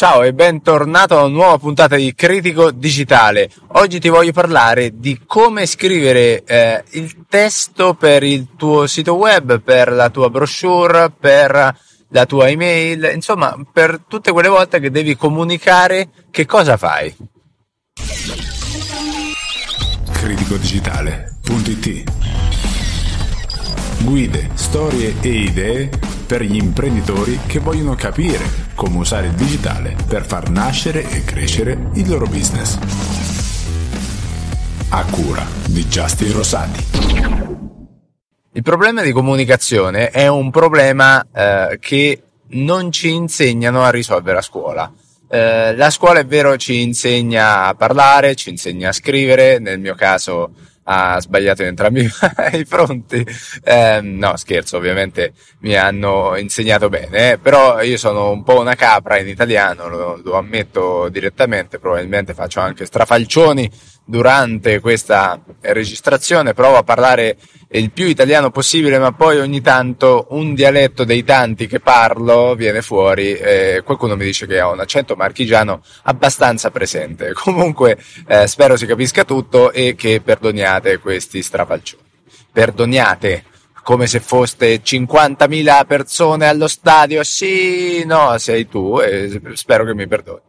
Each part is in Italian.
Ciao e bentornato a una nuova puntata di Critico Digitale. Oggi ti voglio parlare di come scrivere eh, il testo per il tuo sito web, per la tua brochure, per la tua email, insomma, per tutte quelle volte che devi comunicare che cosa fai. criticodigitale.it Guide, storie e idee per gli imprenditori che vogliono capire come usare il digitale per far nascere e crescere il loro business. A cura di Justin Rosati. Il problema di comunicazione è un problema eh, che non ci insegnano a risolvere a scuola. Eh, la scuola è vero ci insegna a parlare, ci insegna a scrivere, nel mio caso ha sbagliato in entrambi i fronti. Eh, no, scherzo, ovviamente mi hanno insegnato bene, eh, però io sono un po' una capra in italiano, lo, lo ammetto direttamente, probabilmente faccio anche strafalcioni durante questa registrazione, provo a parlare il più italiano possibile, ma poi ogni tanto un dialetto dei tanti che parlo viene fuori. Eh, qualcuno mi dice che ho un accento marchigiano abbastanza presente. Comunque eh, spero si capisca tutto e che perdoniate questi strafalcioni. Perdoniate come se foste 50.000 persone allo stadio. Sì, no, sei tu e spero che mi perdoni.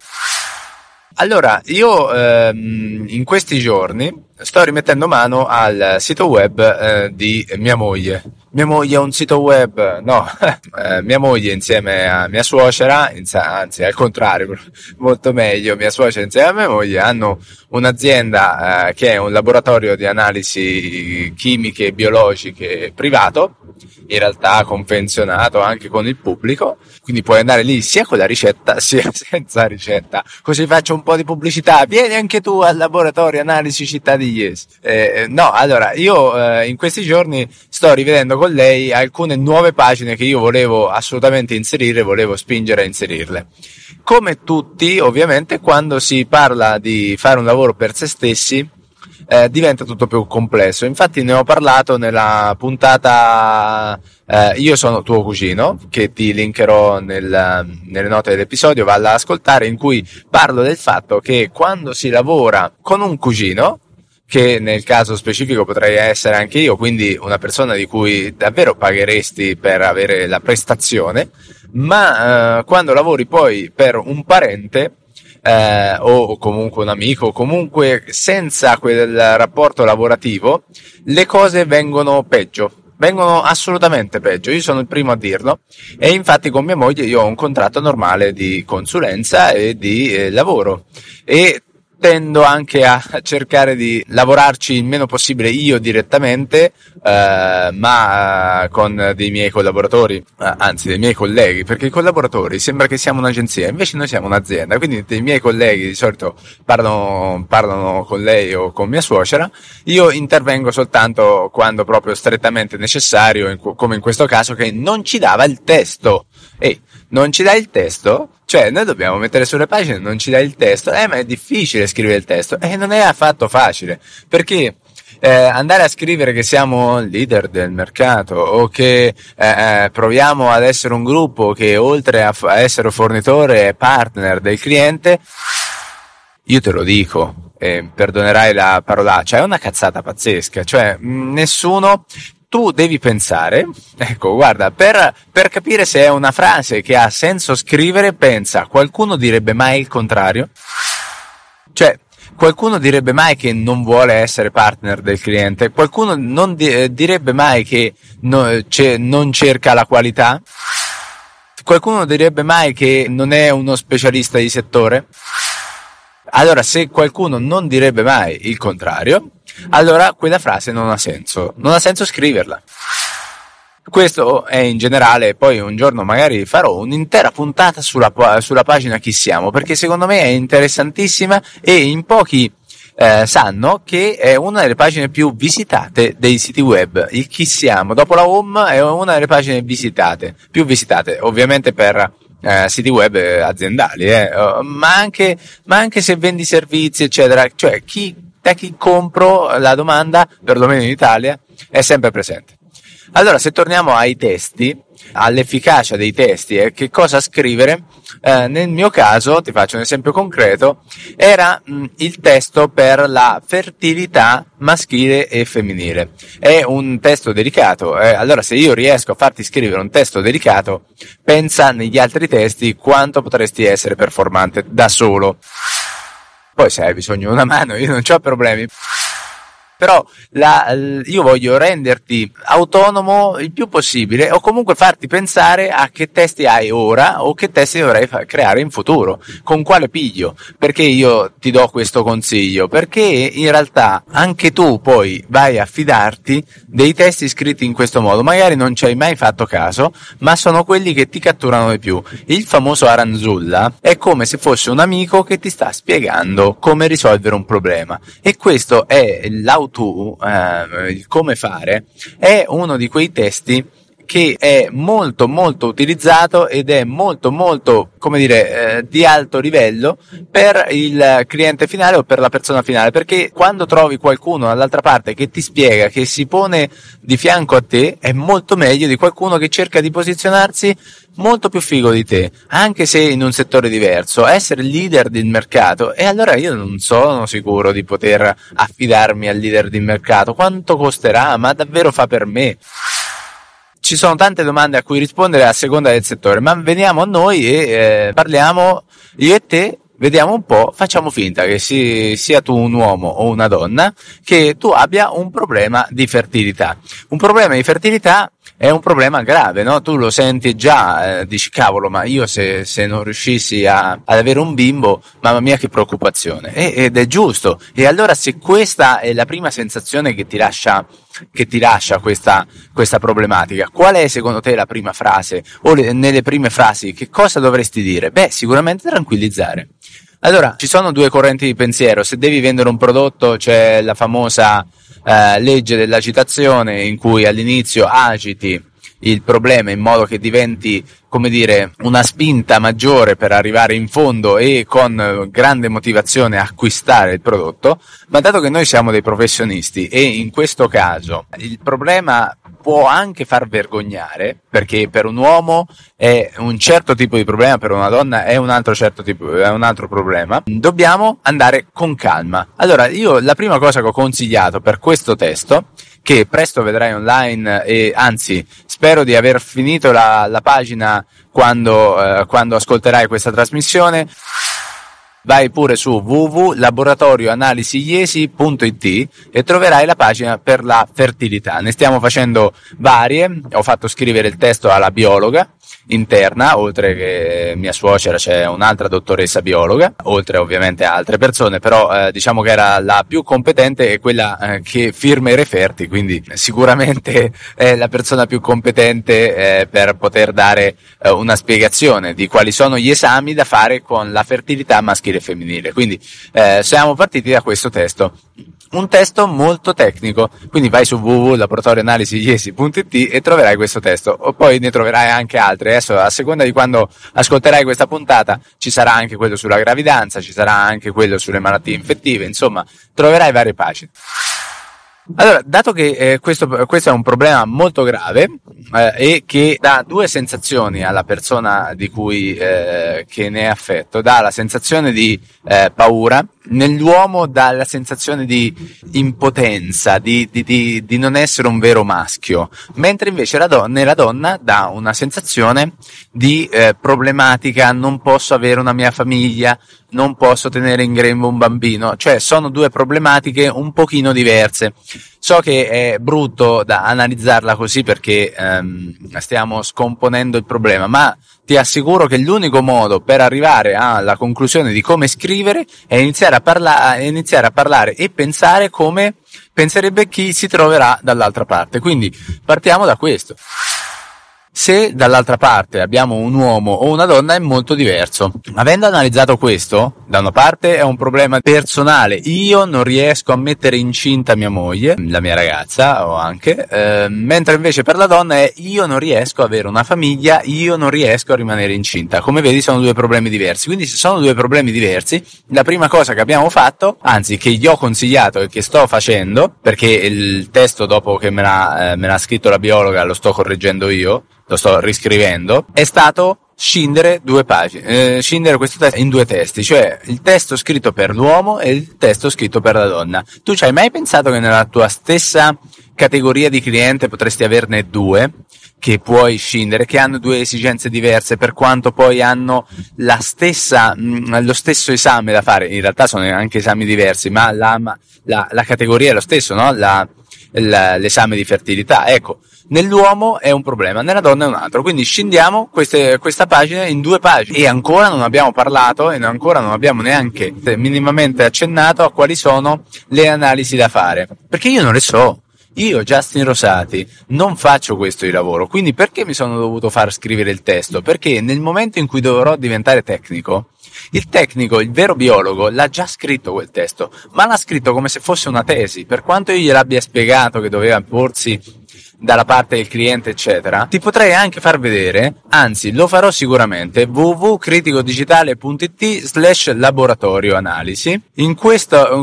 Allora, io ehm, in questi giorni sto rimettendo mano al sito web eh, di mia moglie. Mia moglie ha un sito web, no, eh, mia moglie insieme a mia suocera, anzi al contrario, molto meglio, mia suocera insieme a mia moglie hanno un'azienda eh, che è un laboratorio di analisi chimiche e biologiche privato, in realtà convenzionato anche con il pubblico, quindi puoi andare lì sia con la ricetta sia senza ricetta, così faccio un po' di pubblicità, vieni anche tu al laboratorio analisi cittadina yes. Eh, eh, no, allora, io eh, in questi giorni sto rivedendo con lei alcune nuove pagine che io volevo assolutamente inserire, volevo spingere a inserirle. Come tutti, ovviamente, quando si parla di fare un lavoro per se stessi, eh, diventa tutto più complesso. Infatti ne ho parlato nella puntata eh, Io sono tuo cugino, che ti linkerò nel, nelle note dell'episodio, valla ad ascoltare, in cui parlo del fatto che quando si lavora con un cugino, che nel caso specifico potrei essere anche io, quindi una persona di cui davvero pagheresti per avere la prestazione, ma eh, quando lavori poi per un parente eh, o comunque un amico, comunque senza quel rapporto lavorativo, le cose vengono peggio. Vengono assolutamente peggio, io sono il primo a dirlo e infatti con mia moglie io ho un contratto normale di consulenza e di eh, lavoro e tendo anche a cercare di lavorarci il meno possibile io direttamente, eh, ma eh, con dei miei collaboratori, eh, anzi dei miei colleghi, perché i collaboratori sembra che siamo un'agenzia, invece noi siamo un'azienda, quindi dei miei colleghi di solito parlano, parlano con lei o con mia suocera, io intervengo soltanto quando proprio strettamente necessario, come in questo caso che non ci dava il testo. E non ci dà il testo? Cioè, noi dobbiamo mettere sulle pagine, non ci dai il testo, eh, ma è difficile scrivere il testo, e eh, non è affatto facile, perché eh, andare a scrivere che siamo leader del mercato o che eh, eh proviamo ad essere un gruppo che oltre a, f- a essere fornitore è partner del cliente, io te lo dico, eh, perdonerai la parolaccia, è una cazzata pazzesca, cioè mh, nessuno tu devi pensare, ecco, guarda, per, per, capire se è una frase che ha senso scrivere, pensa, qualcuno direbbe mai il contrario? Cioè, qualcuno direbbe mai che non vuole essere partner del cliente? Qualcuno non di- eh, direbbe mai che no, ce- non cerca la qualità? Qualcuno direbbe mai che non è uno specialista di settore? Allora, se qualcuno non direbbe mai il contrario, allora quella frase non ha senso, non ha senso scriverla. Questo è in generale, poi un giorno magari farò un'intera puntata sulla, sulla pagina Chi siamo, perché secondo me è interessantissima e in pochi eh, sanno che è una delle pagine più visitate dei siti web. Il chi siamo, dopo la home, è una delle pagine visitate, più visitate, ovviamente per eh, siti web eh, aziendali, eh, ma, anche, ma anche se vendi servizi, eccetera. Cioè, chi a chi compro la domanda, perlomeno in Italia, è sempre presente. Allora, se torniamo ai testi, all'efficacia dei testi e eh, che cosa scrivere, eh, nel mio caso, ti faccio un esempio concreto, era mh, mm, il testo per la fertilità maschile e femminile. È un testo delicato, eh, allora se io riesco a farti scrivere un testo delicato, pensa negli altri testi quanto potresti essere performante da solo. Poi se hai bisogno di una mano io non ho problemi però la, io voglio renderti autonomo il più possibile o comunque farti pensare a che testi hai ora o che testi dovrai fa- creare in futuro, con quale piglio, perché io ti do questo consiglio, perché in realtà anche tu poi vai a fidarti dei testi scritti in questo modo, magari non ci hai mai fatto caso, ma sono quelli che ti catturano di più. Il famoso Aranzulla è come se fosse un amico che ti sta spiegando come risolvere un problema e questo è l'autonomia to, eh, il come fare, è uno di quei testi che è molto molto utilizzato ed è molto molto come dire eh, di alto livello per il cliente finale o per la persona finale perché quando trovi qualcuno dall'altra parte che ti spiega che si pone di fianco a te è molto meglio di qualcuno che cerca di posizionarsi molto più figo di te anche se in un settore diverso essere leader del mercato e allora io non sono sicuro di poter affidarmi al leader del mercato quanto costerà ma davvero fa per me ci sono tante domande a cui rispondere a seconda del settore, ma veniamo a noi e eh, parliamo io e te. Vediamo un po', facciamo finta che si, sia tu un uomo o una donna, che tu abbia un problema di fertilità. Un problema di fertilità è un problema grave, no? tu lo senti già, eh, dici cavolo, ma io se, se non riuscissi a, ad avere un bimbo, mamma mia che preoccupazione, e, ed è giusto. E allora se questa è la prima sensazione che ti lascia, che ti lascia questa, questa problematica, qual è secondo te la prima frase o le, nelle prime frasi che cosa dovresti dire? Beh, sicuramente tranquillizzare. Allora, ci sono due correnti di pensiero, se devi vendere un prodotto c'è la famosa eh, legge della citazione in cui all'inizio agiti il problema in modo che diventi, come dire, una spinta maggiore per arrivare in fondo e con eh, grande motivazione acquistare il prodotto, ma dato che noi siamo dei professionisti e in questo caso il problema può anche far vergognare, perché per un uomo è un certo tipo di problema, per una donna è un altro, certo tipo, è un altro problema, dobbiamo andare con calma. Allora, io la prima cosa che ho consigliato per questo testo che presto vedrai online e anzi spero di aver finito la, la pagina quando, eh, quando ascolterai questa trasmissione vai pure su www.laboratorioanalisiiesi.it e troverai la pagina per la fertilità. Ne stiamo facendo varie, ho fatto scrivere il testo alla biologa interna, oltre che mia suocera c'è un'altra dottoressa biologa, oltre ovviamente a altre persone, però eh, diciamo che era la più competente e quella eh, che firma i referti, quindi sicuramente è la persona più competente eh, per poter dare eh, una spiegazione di quali sono gli esami da fare con la fertilità maschile e femminile. Quindi eh, siamo partiti da questo testo un testo molto tecnico. Quindi vai su www.laboratorioanalisiiesi.it e troverai questo testo. O poi ne troverai anche altri. Adesso, a seconda di quando ascolterai questa puntata, ci sarà anche quello sulla gravidanza, ci sarà anche quello sulle malattie infettive. Insomma, troverai varie pagine. Allora, dato che eh, questo, questo, è un problema molto grave eh, e che dà due sensazioni alla persona di cui eh, che ne è affetto, dà la sensazione di eh, paura nell'uomo dà la sensazione di impotenza, di, di, di, di, non essere un vero maschio, mentre invece la donna, nella donna dà una sensazione di eh, problematica, non posso avere una mia famiglia, non posso tenere in grembo un bambino, cioè sono due problematiche un pochino diverse. So che è brutto da analizzarla così perché ehm, stiamo scomponendo il problema, ma ti assicuro che l'unico modo per arrivare alla conclusione di come scrivere è iniziare a, parla- iniziare a parlare e pensare come penserebbe chi si troverà dall'altra parte. Quindi partiamo da questo. Se dall'altra parte abbiamo un uomo o una donna è molto diverso. Avendo analizzato questo, da una parte è un problema personale, io non riesco a mettere incinta mia moglie, la mia ragazza o anche, eh, mentre invece per la donna è io non riesco ad avere una famiglia, io non riesco a rimanere incinta. Come vedi sono due problemi diversi, quindi se sono due problemi diversi, la prima cosa che abbiamo fatto, anzi che gli ho consigliato e che sto facendo, perché il testo dopo che me l'ha, eh, me l'ha scritto la biologa lo sto correggendo io, lo sto riscrivendo, è stato scindere due pagine, eh, scindere questo testo in due testi, cioè il testo scritto per l'uomo e il testo scritto per la donna. Tu ci hai mai pensato che nella tua stessa categoria di cliente potresti averne due che puoi scindere, che hanno due esigenze diverse, per quanto poi hanno la stessa, mm, lo stesso esame da fare, in realtà sono anche esami diversi, ma la, la, la categoria è lo stesso, no? La, l'esame di fertilità. Ecco, nell'uomo è un problema, nella donna è un altro. Quindi scendiamo queste, questa pagina in due pagine e ancora non abbiamo parlato e ancora non abbiamo neanche minimamente accennato a quali sono le analisi da fare, perché io non le so. Io, Justin Rosati, non faccio questo di lavoro, quindi perché mi sono dovuto far scrivere il testo? Perché nel momento in cui dovrò diventare tecnico, il tecnico, il vero biologo, l'ha già scritto quel testo, ma l'ha scritto come se fosse una tesi, per quanto io gliel'abbia spiegato che doveva porsi dalla parte del cliente, eccetera, ti potrei anche far vedere, anzi lo farò sicuramente, www.criticodigitale.it slash laboratorio analisi.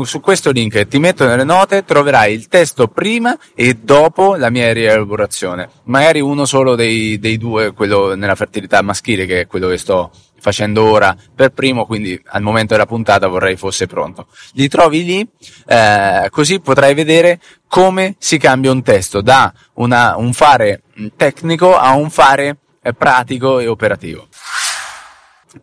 su questo link ti metto nelle note, troverai il testo prima e dopo la mia rielaborazione. Magari uno solo dei, dei due, quello nella fertilità maschile, che è quello che sto facendo ora per primo, quindi al momento della puntata vorrei fosse pronto. Li trovi lì, eh, così potrai vedere come si cambia un testo da una, un fare tecnico a un fare eh, pratico e operativo.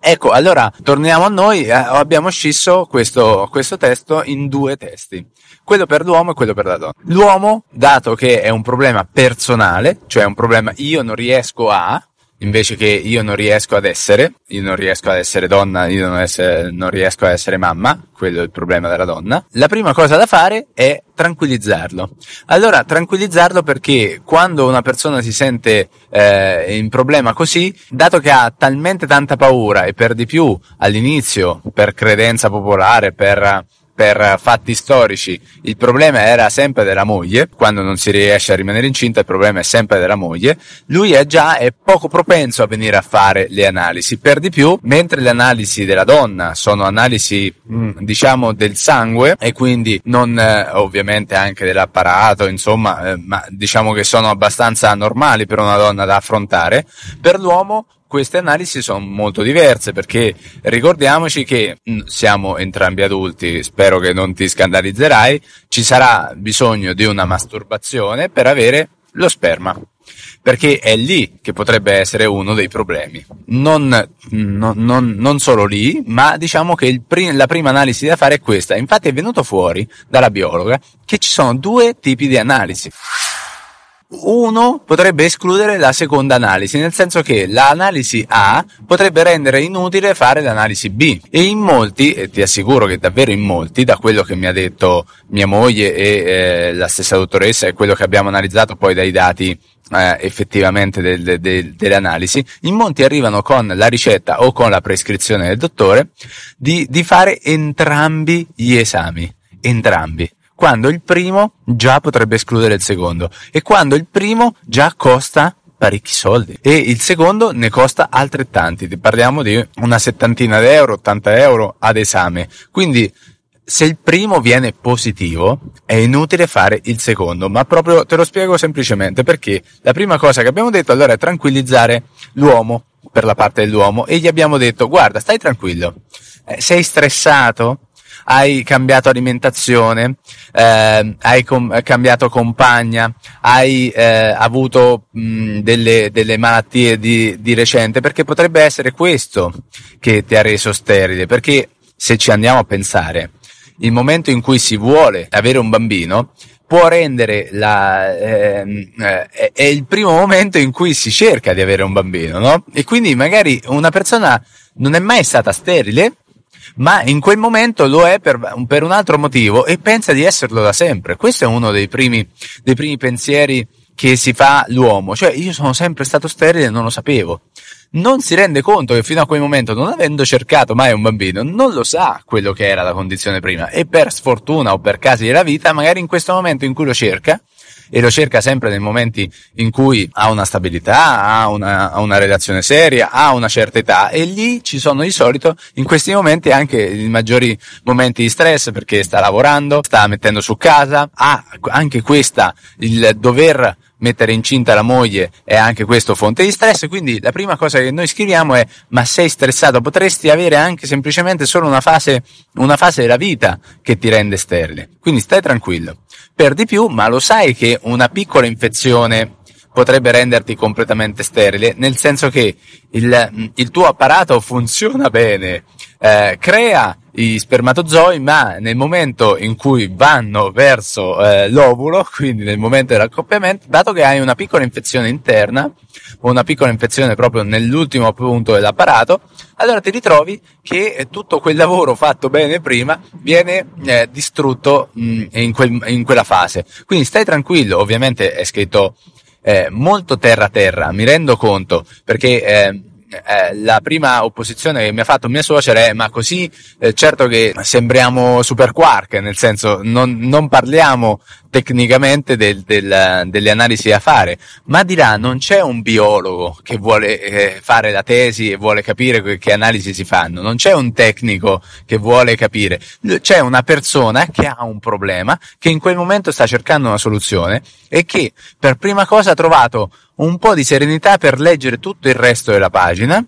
Ecco, allora torniamo a noi, eh, abbiamo scisso questo, questo, testo in due testi, quello per l'uomo e quello per la donna. L'uomo, dato che è un problema personale, cioè un problema io non riesco a, invece che io non riesco ad essere, io non riesco ad essere donna, io non, essere, non riesco ad essere mamma, quello è il problema della donna, la prima cosa da fare è tranquillizzarlo. Allora, tranquillizzarlo perché quando una persona si sente eh, in problema così, dato che ha talmente tanta paura e per di più all'inizio, per credenza popolare, per per eh, fatti storici il problema era sempre della moglie, quando non si riesce a rimanere incinta il problema è sempre della moglie, lui è già è poco propenso a venire a fare le analisi, per di più mentre le analisi della donna sono analisi mm, diciamo del sangue e quindi non eh, ovviamente anche dell'apparato, insomma, eh, ma diciamo che sono abbastanza normali per una donna da affrontare, per l'uomo queste analisi sono molto diverse perché ricordiamoci che mm, siamo entrambi adulti, spero che non ti scandalizzerai, ci sarà bisogno di una masturbazione per avere lo sperma perché è lì che potrebbe essere uno dei problemi. Non, mm, non, non, non solo lì, ma diciamo che prim- la prima analisi da fare è questa. Infatti è venuto fuori dalla biologa che ci sono due tipi di analisi uno potrebbe escludere la seconda analisi, nel senso che l'analisi A potrebbe rendere inutile fare l'analisi B. E in molti, e ti assicuro che davvero in molti, da quello che mi ha detto mia moglie e eh, la stessa dottoressa e quello che abbiamo analizzato poi dai dati eh, effettivamente del, del, del, delle in molti arrivano con la ricetta o con la prescrizione del dottore di, di fare entrambi gli esami. Entrambi quando il primo già potrebbe escludere il secondo e quando il primo già costa parecchi soldi e il secondo ne costa altrettanti, parliamo di una settantina d'euro, 80 euro ad esame. Quindi se il primo viene positivo è inutile fare il secondo, ma proprio te lo spiego semplicemente perché la prima cosa che abbiamo detto allora è tranquillizzare l'uomo per la parte dell'uomo e gli abbiamo detto guarda stai tranquillo, eh, sei stressato, hai cambiato alimentazione, eh, hai com- cambiato compagna, hai eh, avuto mh, delle, delle, malattie di, di recente, perché potrebbe essere questo che ti ha reso sterile, perché se ci andiamo a pensare, il momento in cui si vuole avere un bambino può rendere la, ehm, eh, eh, è il primo momento in cui si cerca di avere un bambino, no? E quindi magari una persona non è mai stata sterile ma in quel momento lo è per, per, un altro motivo e pensa di esserlo da sempre. Questo è uno dei primi, dei primi pensieri che si fa l'uomo, cioè io sono sempre stato sterile e non lo sapevo. Non si rende conto che fino a quel momento, non avendo cercato mai un bambino, non lo sa quello che era la condizione prima e per sfortuna o per casi della vita, magari in questo momento in cui lo cerca, e lo cerca sempre nei momenti in cui ha una stabilità, ha una, ha una relazione seria, ha una certa età e lì ci sono di solito in questi momenti anche i maggiori momenti di stress perché sta lavorando, sta mettendo su casa, ha anche questa il dover mettere incinta la moglie è anche questo fonte di stress, quindi la prima cosa che noi scriviamo è ma sei stressato, potresti avere anche semplicemente solo una fase, una fase della vita che ti rende sterile, quindi stai tranquillo. Per di più, ma lo sai che una piccola infezione potrebbe renderti completamente sterile, nel senso che il, il tuo apparato funziona bene, eh, crea i spermatozoi, ma nel momento in cui vanno verso eh, l'ovulo, quindi nel momento dell'accoppiamento, dato che hai una piccola infezione interna o una piccola infezione proprio nell'ultimo punto dell'apparato, allora ti ritrovi che eh, tutto quel lavoro fatto bene prima viene eh, distrutto mh, mm, in, quel, in quella fase. Quindi stai tranquillo, ovviamente è scritto eh, molto terra terra, mi rendo conto, perché eh, eh, la prima opposizione che mi ha fatto mia suocera è ma così eh, certo che sembriamo super quark, nel senso non, non parliamo tecnicamente del, del, delle analisi da fare, ma di là non c'è un biologo che vuole eh, fare la tesi e vuole capire che, che analisi si fanno, non c'è un tecnico che vuole capire, c'è una persona che ha un problema, che in quel momento sta cercando una soluzione e che per prima cosa ha trovato un po' di serenità per leggere tutto il resto della pagina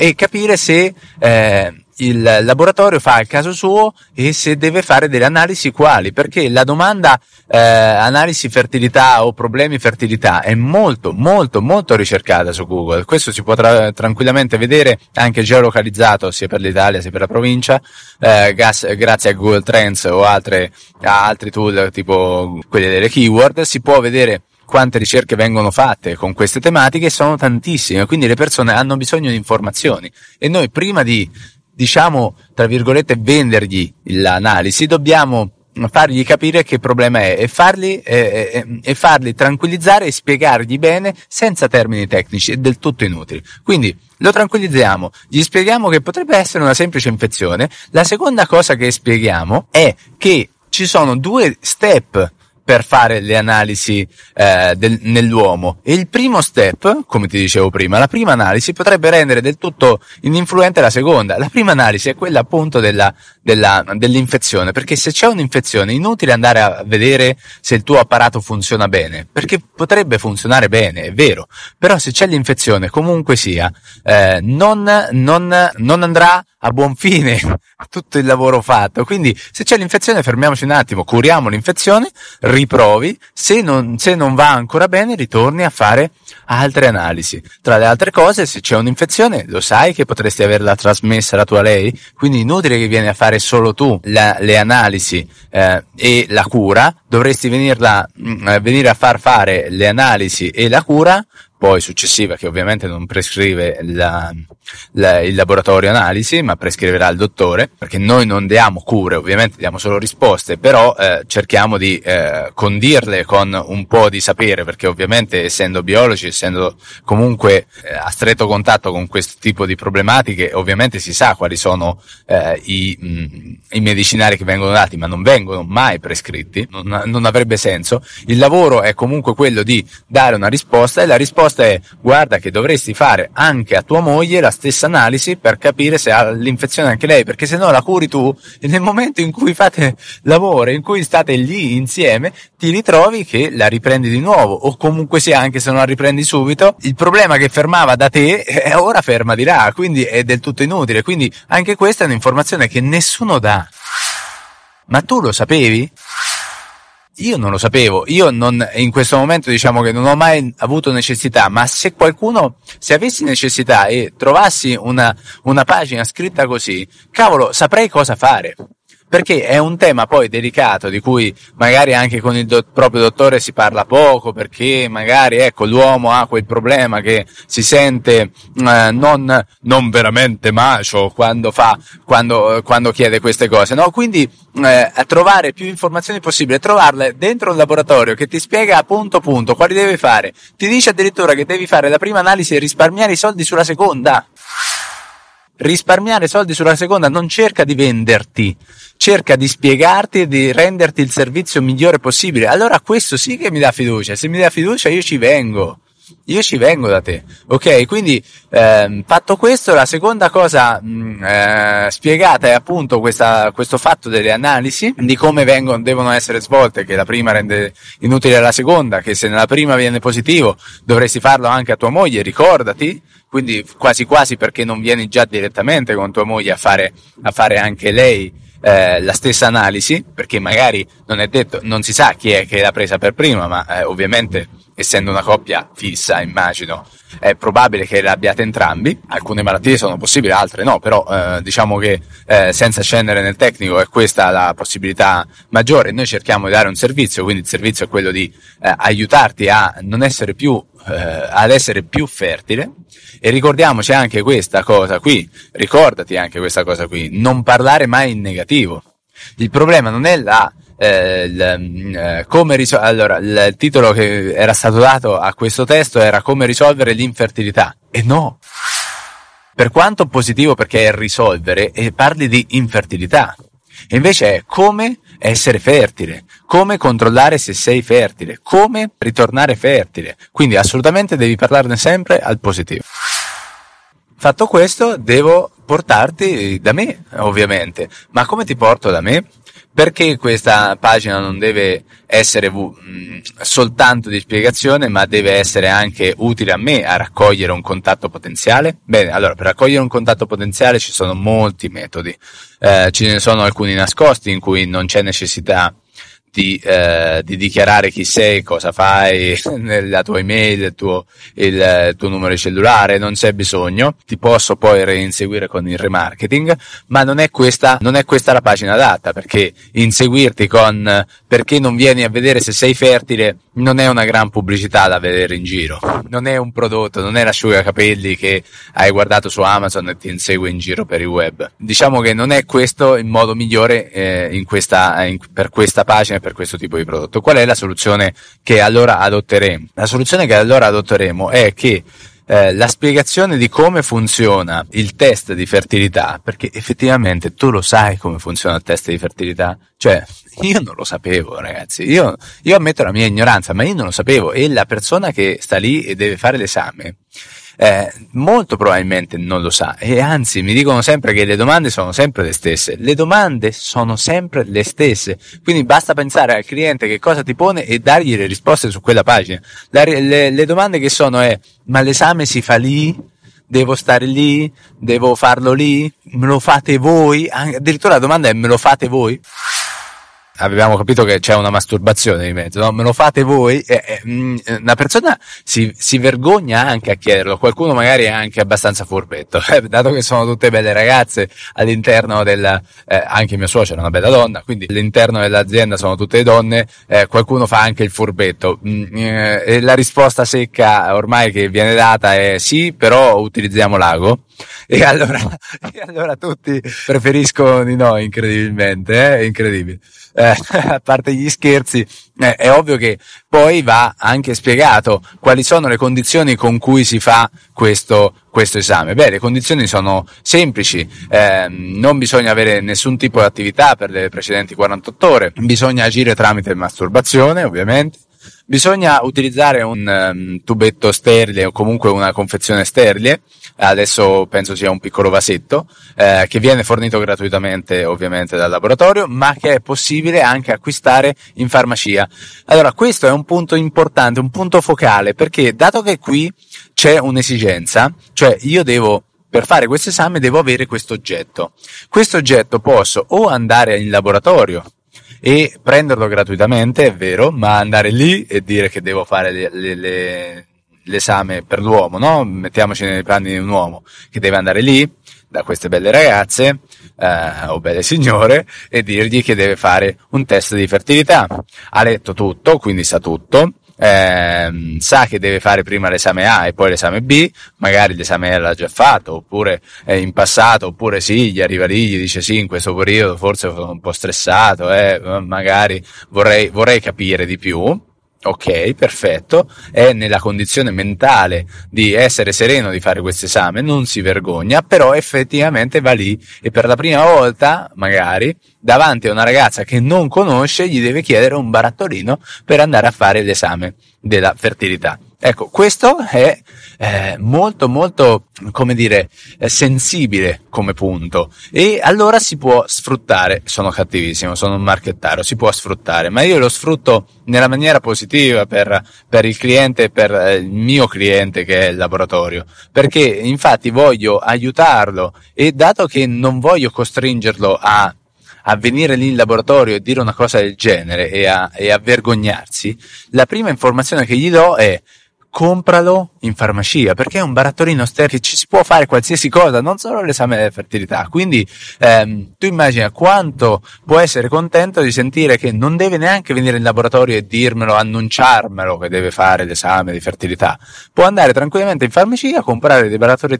e capire se eh, il laboratorio fa il caso suo e se deve fare delle analisi quali, perché la domanda eh, analisi fertilità o problemi fertilità è molto molto molto ricercata su Google. Questo si può tra- tranquillamente vedere anche geolocalizzato sia per l'Italia sia per la provincia, eh, gas- grazie a Google Trends o altre, a altri tool tipo quelli delle keyword, si può vedere quante ricerche vengono fatte con queste tematiche sono tantissime, quindi le persone hanno bisogno di informazioni e noi prima di, diciamo, tra virgolette, vendergli l'analisi, dobbiamo fargli capire che problema è e farli, eh, eh, e farli tranquillizzare e spiegargli bene senza termini tecnici e del tutto inutili. Quindi lo tranquillizziamo, gli spieghiamo che potrebbe essere una semplice infezione. La seconda cosa che spieghiamo è che ci sono due step per fare le analisi eh, del, nell'uomo. E il primo step, come ti dicevo prima, la prima analisi potrebbe rendere del tutto ininfluente la seconda. La prima analisi è quella appunto della, della, dell'infezione, perché se c'è un'infezione è inutile andare a vedere se il tuo apparato funziona bene, perché potrebbe funzionare bene, è vero, però se c'è l'infezione comunque sia, eh, non, non, non andrà a buon fine tutto il lavoro fatto. Quindi se c'è l'infezione fermiamoci un attimo, curiamo l'infezione, riprovi, se non, se non va ancora bene ritorni a fare altre analisi. Tra le altre cose, se c'è un'infezione, lo sai che potresti averla trasmessa la tua lei, quindi inutile che vieni a fare solo tu la, le analisi eh, e la cura, dovresti venirla, mh, mm, eh, venire a far fare le analisi e la cura poi successiva che ovviamente non prescrive la, la, il laboratorio analisi ma prescriverà il dottore perché noi non diamo cure ovviamente diamo solo risposte però eh, cerchiamo di eh, condirle con un po' di sapere perché ovviamente essendo biologi essendo comunque eh, a stretto contatto con questo tipo di problematiche ovviamente si sa quali sono eh, i, mh, mm, i, medicinali che vengono dati ma non vengono mai prescritti non, non avrebbe senso il lavoro è comunque quello di dare una risposta e la risposta risposta è guarda che dovresti fare anche a tua moglie la stessa analisi per capire se ha l'infezione anche lei, perché se no la curi tu e nel momento in cui fate lavoro, in cui state lì insieme, ti ritrovi che la riprendi di nuovo o comunque sia anche se non la riprendi subito, il problema che fermava da te è eh, ora ferma di là, quindi è del tutto inutile. Quindi anche questa è un'informazione che nessuno dà. Ma tu lo sapevi? Io non lo sapevo, io non, in questo momento diciamo che non ho mai avuto necessità, ma se qualcuno, se avessi necessità e trovassi una, una pagina scritta così, cavolo, saprei cosa fare perché è un tema poi delicato di cui magari anche con il do- proprio dottore si parla poco perché magari ecco l'uomo ha quel problema che si sente eh, non, non, veramente macio quando fa quando, quando chiede queste cose no quindi eh, trovare più informazioni possibile trovarle dentro un laboratorio che ti spiega punto punto quali devi fare ti dice addirittura che devi fare la prima analisi e risparmiare i soldi sulla seconda risparmiare soldi sulla seconda non cerca di venderti, cerca di spiegarti e di renderti il servizio migliore possibile. Allora questo sì che mi dà fiducia, se mi dà fiducia io ci vengo io ci vengo da te, ok? Quindi ehm, fatto questo, la seconda cosa mh, mm, eh, spiegata è appunto questa, questo fatto delle analisi, di come vengono, devono essere svolte, che la prima rende inutile la seconda, che se nella prima viene positivo dovresti farlo anche a tua moglie, ricordati, quindi quasi quasi perché non vieni già direttamente con tua moglie a fare, a fare anche lei. Eh, la stessa analisi perché magari non è detto non si sa chi è che l'ha presa per prima ma eh, ovviamente essendo una coppia fissa, immagino, è probabile che l'abbiate entrambi. Alcune malattie sono possibili, altre no, però eh, diciamo che eh, senza scendere nel tecnico è questa la possibilità maggiore. Noi cerchiamo di dare un servizio, quindi il servizio è quello di eh, aiutarti a non essere più eh, ad essere più fertile e ricordiamoci anche questa cosa qui, ricordati anche questa cosa qui, non parlare mai in negativo. Il problema non è la eh, mm, eh, come risol- allora, il titolo che era stato dato a questo testo era Come risolvere l'infertilità. E no, per quanto positivo perché è risolvere, e parli di infertilità. E invece è come essere fertile, come controllare se sei fertile, come ritornare fertile. Quindi assolutamente devi parlarne sempre al positivo. Fatto questo, devo portarti da me, ovviamente. Ma come ti porto da me? Perché questa pagina non deve essere mh, mm, soltanto di spiegazione, ma deve essere anche utile a me a raccogliere un contatto potenziale? Bene, allora per raccogliere un contatto potenziale ci sono molti metodi, eh, ce ne sono alcuni nascosti in cui non c'è necessità di, eh, di, dichiarare chi sei, cosa fai, la tua email, il tuo, il, il tuo numero di cellulare, non c'è bisogno. Ti posso poi reinseguire con il remarketing, ma non è questa, non è questa la pagina adatta perché inseguirti con perché non vieni a vedere se sei fertile non è una gran pubblicità da vedere in giro. Non è un prodotto, non è l'asciugacapelli che hai guardato su Amazon e ti insegue in giro per il web. Diciamo che non è questo il modo migliore eh, in questa, in, per questa pagina per questo tipo di prodotto. Qual è la soluzione che allora adotteremo? La soluzione che allora adotteremo è che eh, la spiegazione di come funziona il test di fertilità, perché effettivamente tu lo sai come funziona il test di fertilità, cioè io non lo sapevo ragazzi, io, io ammetto la mia ignoranza, ma io non lo sapevo e la persona che sta lì e deve fare l'esame eh, molto probabilmente non lo sa e anzi mi dicono sempre che le domande sono sempre le stesse. Le domande sono sempre le stesse, quindi basta pensare al cliente che cosa ti pone e dargli le risposte su quella pagina. La, le, le domande che sono è ma l'esame si fa lì? devo stare lì, devo farlo lì, me lo fate voi, addirittura la domanda è me lo fate voi avevamo capito che c'è una masturbazione di mezzo, no? me lo fate voi? Eh, eh, mm, eh, una persona si, si, vergogna anche a chiederlo, qualcuno magari è anche abbastanza furbetto, eh, dato che sono tutte belle ragazze all'interno della, eh, anche mia suocera è una bella donna, quindi all'interno dell'azienda sono tutte donne, eh, qualcuno fa anche il furbetto. Mm, e la risposta secca ormai che viene data è sì, però utilizziamo l'ago. E allora, e allora tutti preferiscono di no, incredibilmente, eh? incredibile. Eh, eh, a parte gli scherzi, eh, è ovvio che poi va anche spiegato quali sono le condizioni con cui si fa questo, questo esame. Beh, le condizioni sono semplici, eh, non bisogna avere nessun tipo di attività per le precedenti 48 ore, bisogna agire tramite masturbazione, ovviamente, bisogna utilizzare un um, tubetto sterile o comunque una confezione sterile adesso penso sia un piccolo vasetto, eh, che viene fornito gratuitamente ovviamente dal laboratorio, ma che è possibile anche acquistare in farmacia. Allora, questo è un punto importante, un punto focale, perché dato che qui c'è un'esigenza, cioè io devo per fare questo esame devo avere questo oggetto. Questo oggetto posso o andare in laboratorio e prenderlo gratuitamente, è vero, ma andare lì e dire che devo fare le, le, le l'esame per l'uomo, no? Mettiamoci nei panni di un uomo che deve andare lì da queste belle ragazze eh, o belle signore e dirgli che deve fare un test di fertilità. Ha letto tutto, quindi sa tutto. Eh, sa che deve fare prima l'esame A e poi l'esame B, magari l'esame A l'ha già fatto, oppure è in passato, oppure sì, gli arriva lì, gli dice sì, in questo periodo forse sono un po' stressato, eh, magari vorrei, vorrei capire di più Ok, perfetto, è nella condizione mentale di essere sereno di fare questo esame, non si vergogna, però effettivamente va lì e per la prima volta, magari, davanti a una ragazza che non conosce, gli deve chiedere un barattolino per andare a fare l'esame della fertilità. Ecco, questo è eh, molto molto, come dire, eh, sensibile come punto e allora si può sfruttare, sono cattivissimo, sono un marchettaro, si può sfruttare, ma io lo sfrutto nella maniera positiva per, per il cliente e per eh, il mio cliente che è il laboratorio, perché infatti voglio aiutarlo e dato che non voglio costringerlo a a venire lì in laboratorio e dire una cosa del genere e a, e a vergognarsi, la prima informazione che gli do è cómpralo, in farmacia perché è un barattolino sterile che ci si può fare qualsiasi cosa, non solo l'esame della fertilità. Quindi ehm, tu immagina quanto può essere contento di sentire che non deve neanche venire in laboratorio e dirmelo, annunciarmelo che deve fare l'esame di fertilità. Può andare tranquillamente in farmacia, comprare dei barattolini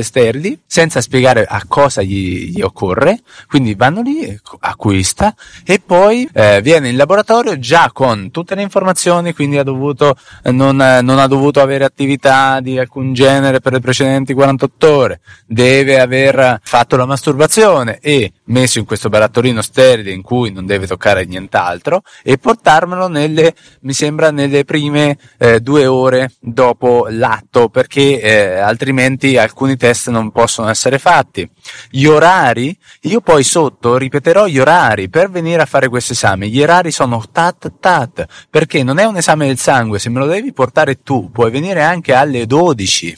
sterili senza spiegare a cosa gli, gli, occorre. Quindi vanno lì, acquista e poi eh, viene in laboratorio già con tutte le informazioni, quindi ha dovuto, eh, non, non ha dovuto avere attività attività di alcun genere per le precedenti 48 ore, deve aver fatto la masturbazione e messo in questo barattolino sterile in cui non deve toccare nient'altro e portarmelo nelle, mi sembra, nelle prime eh, due ore dopo l'atto perché eh, altrimenti alcuni test non possono essere fatti. Gli orari, io poi sotto ripeterò gli orari per venire a fare questo esame. Gli orari sono tat tat perché non è un esame del sangue, se me lo devi portare tu puoi venire anche anche alle 12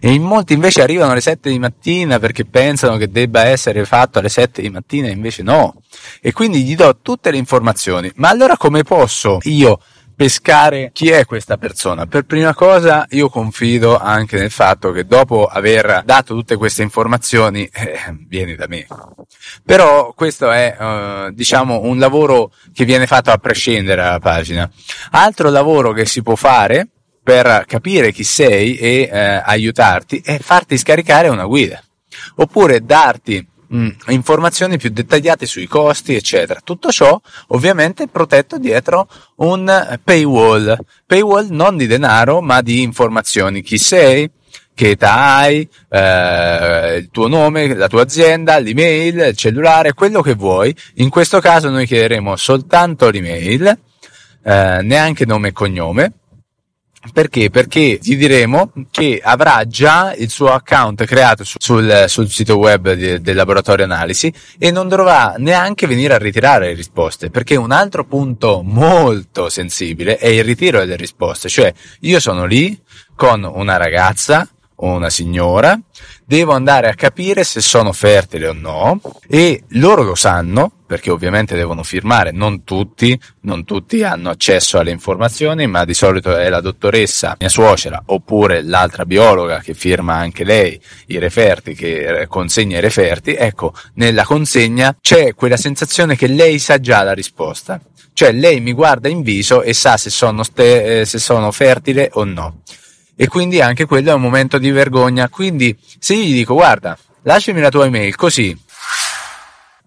e in molti invece arrivano alle 7 di mattina perché pensano che debba essere fatto alle 7 di mattina, invece no. E quindi gli do tutte le informazioni. Ma allora come posso io pescare chi è questa persona? Per prima cosa io confido anche nel fatto che dopo aver dato tutte queste informazioni eh, vieni da me. Però questo è eh, diciamo un lavoro che viene fatto a prescindere dalla pagina. Altro lavoro che si può fare per capire chi sei e eh, aiutarti e farti scaricare una guida. Oppure darti mh, mm, informazioni più dettagliate sui costi, eccetera. Tutto ciò ovviamente protetto dietro un paywall. Paywall non di denaro, ma di informazioni. Chi sei? che età hai, eh, il tuo nome, la tua azienda, l'email, il cellulare, quello che vuoi. In questo caso noi chiederemo soltanto l'email, eh, neanche nome e cognome, perché? Perché gli diremo che avrà già il suo account creato sul, sul, sul sito web de, del laboratorio analisi e non dovrà neanche venire a ritirare le risposte, perché un altro punto molto sensibile è il ritiro delle risposte, cioè io sono lì con una ragazza o una signora, devo andare a capire se sono fertile o no e loro lo sanno, perché ovviamente devono firmare, non tutti, non tutti hanno accesso alle informazioni, ma di solito è la dottoressa, mia suocera, oppure l'altra biologa che firma anche lei i referti, che eh, consegna i referti, ecco, nella consegna c'è quella sensazione che lei sa già la risposta, cioè lei mi guarda in viso e sa se sono, ste- eh, se sono fertile o no. E quindi anche quello è un momento di vergogna. Quindi se io gli dico guarda, lasciami la tua email così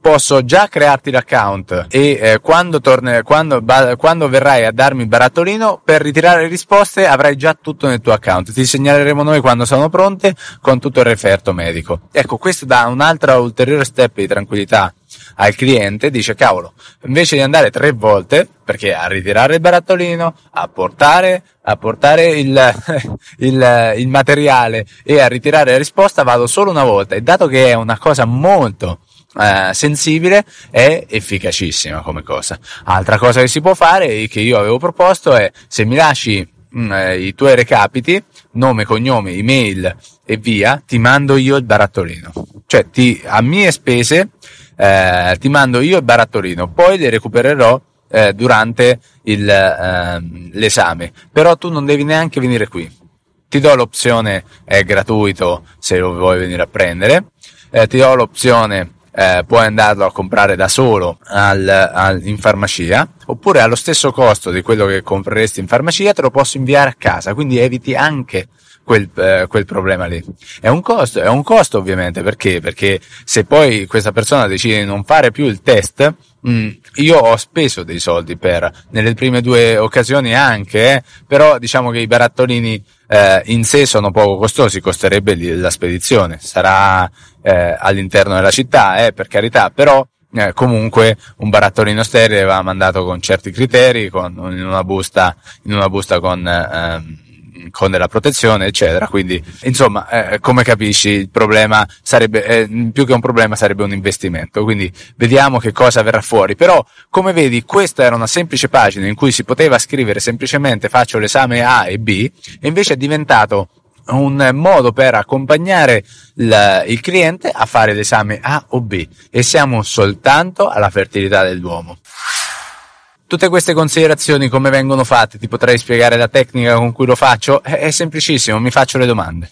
posso già crearti l'account e eh, quando, torne, quando, ba, quando, verrai a darmi il barattolino per ritirare le risposte avrai già tutto nel tuo account. Ti segnaleremo noi quando sono pronte con tutto il referto medico. Ecco, questo dà un altro ulteriore step di tranquillità al cliente, dice cavolo, invece di andare tre volte, perché a ritirare il barattolino, a portare, a portare il, il, il materiale e a ritirare la risposta vado solo una volta e dato che è una cosa molto eh, sensibile è efficacissima come cosa. Altra cosa che si può fare e che io avevo proposto è se mi lasci mh, mm, eh, i tuoi recapiti, nome, cognome, email e via, ti mando io il barattolino. Cioè ti, a mie spese eh, ti mando io il barattolino, poi le recupererò eh, durante il, ehm, l'esame. Però tu non devi neanche venire qui. Ti do l'opzione, è gratuito se lo vuoi venire a prendere, eh, ti do l'opzione eh, puoi andarlo a comprare da solo al, al, in farmacia oppure allo stesso costo di quello che compreresti in farmacia te lo posso inviare a casa quindi eviti anche Quel, eh, quel, problema lì. È un costo, è un costo ovviamente perché? Perché se poi questa persona decide di non fare più il test, mh, mm, io ho speso dei soldi per, nelle prime due occasioni anche, eh, però diciamo che i barattolini eh, in sé sono poco costosi, costerebbe la spedizione, sarà eh, all'interno della città, eh, per carità, però eh, comunque un barattolino sterile va mandato con certi criteri, con, in, una busta, in una busta con... Ehm, con della protezione, eccetera. Quindi, insomma, eh, come capisci, il problema sarebbe eh, più che un problema, sarebbe un investimento. Quindi vediamo che cosa verrà fuori. Però, come vedi, questa era una semplice pagina in cui si poteva scrivere semplicemente faccio l'esame A e B, e invece è diventato un modo per accompagnare il, il cliente a fare l'esame A o B e siamo soltanto alla fertilità dell'uomo. Tutte queste considerazioni come vengono fatte? Ti potrei spiegare la tecnica con cui lo faccio? È, è semplicissimo, mi faccio le domande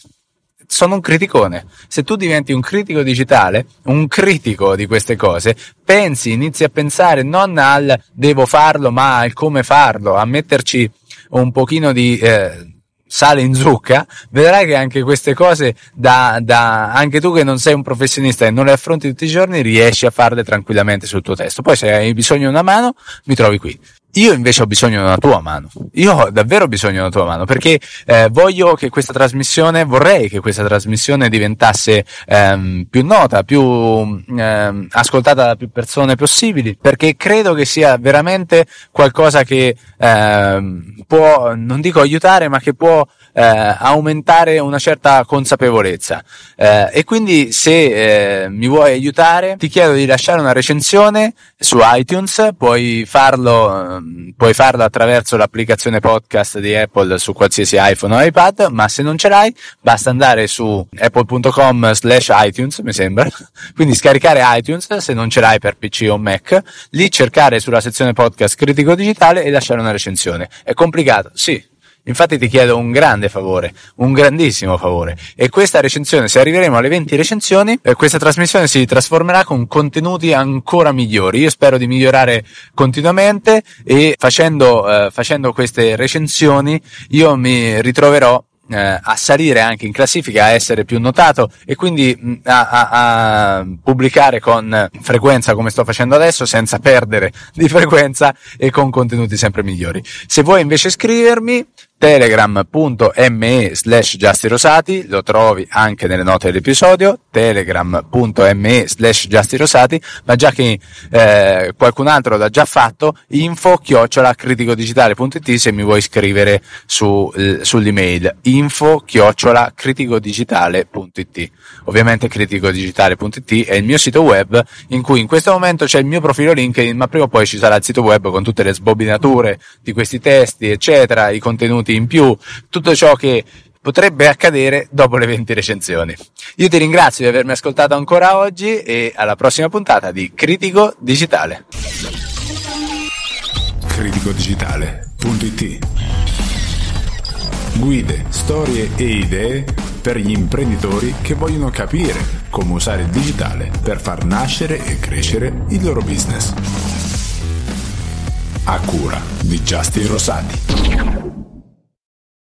sono un criticone. Se tu diventi un critico digitale, un critico di queste cose, pensi, inizi a pensare non al devo farlo, ma al come farlo, a metterci un pochino di eh, sale in zucca, vedrai che anche queste cose, da, da, anche tu che non sei un professionista e non le affronti tutti i giorni, riesci a farle tranquillamente sul tuo testo. Poi se hai bisogno di una mano, mi trovi qui. Io invece ho bisogno della tua mano. Io ho davvero bisogno della tua mano perché eh, voglio che questa trasmissione, vorrei che questa trasmissione diventasse ehm, più nota, più ehm, ascoltata da più persone possibili perché credo che sia veramente qualcosa che ehm, può, non dico aiutare, ma che può eh, aumentare una certa consapevolezza. Eh, e quindi se eh, mi vuoi aiutare ti chiedo di lasciare una recensione su iTunes, puoi farlo Mm, puoi farlo attraverso l'applicazione podcast di Apple su qualsiasi iPhone o iPad, ma se non ce l'hai basta andare su apple.com slash iTunes, mi sembra, quindi scaricare iTunes se non ce l'hai per PC o Mac, lì cercare sulla sezione podcast critico digitale e lasciare una recensione. È complicato, sì, Infatti ti chiedo un grande favore, un grandissimo favore. E questa recensione, se arriveremo alle 20 recensioni, eh, questa trasmissione si trasformerà con contenuti ancora migliori. Io spero di migliorare continuamente e facendo, eh, facendo queste recensioni io mi ritroverò eh, a salire anche in classifica, a essere più notato e quindi mm, a, a, a, pubblicare con frequenza come sto facendo adesso, senza perdere di frequenza e con contenuti sempre migliori. Se vuoi invece scrivermi, telegram.me slash giastirosati, lo trovi anche nelle note dell'episodio, telegram.me slash giastirosati, ma già che eh, qualcun altro l'ha già fatto, info chiocciola criticodigitale.it se mi vuoi scrivere su, eh, sull'email, info chiocciola criticodigitale.it. Ovviamente criticodigitale.it è il mio sito web in cui in questo momento c'è il mio profilo LinkedIn, ma prima o poi ci sarà il sito web con tutte le sbobbinature di questi testi, eccetera, i contenuti minuti in più, tutto ciò che potrebbe accadere dopo le 20 recensioni. Io ti ringrazio di avermi ascoltato ancora oggi e alla prossima puntata di Critico Digitale. criticodigitale.it Guide, storie e idee per gli imprenditori che vogliono capire come usare il digitale per far nascere e crescere il loro business. A cura di Justin Rosati.